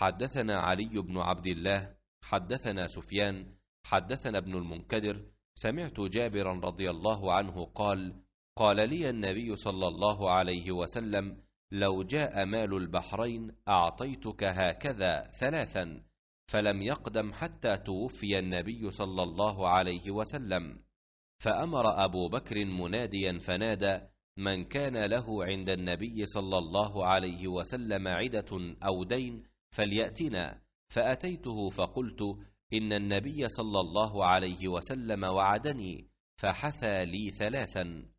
حدثنا علي بن عبد الله حدثنا سفيان حدثنا ابن المنكدر سمعت جابرا رضي الله عنه قال قال لي النبي صلى الله عليه وسلم لو جاء مال البحرين اعطيتك هكذا ثلاثا فلم يقدم حتى توفي النبي صلى الله عليه وسلم فامر ابو بكر مناديا فنادى من كان له عند النبي صلى الله عليه وسلم عده او دين فليأتنا فأتيته فقلت إن النبي صلى الله عليه وسلم وعدني فحثى لي ثلاثا